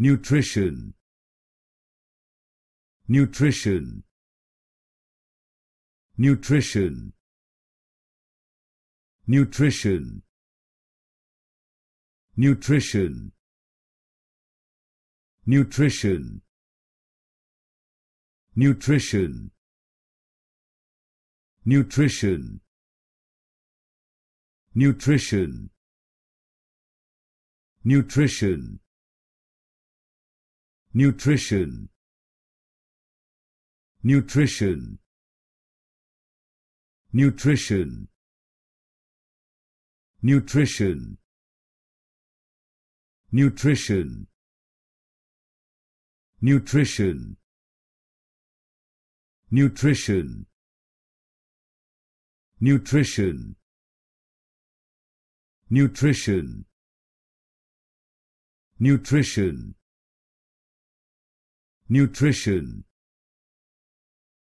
nutrition nutrition nutrition nutrition nutrition nutrition nutrition nutrition nutrition nutrition nutrition nutrition nutrition nutrition nutrition nutrition nutrition nutrition nutrition nutrition nutrition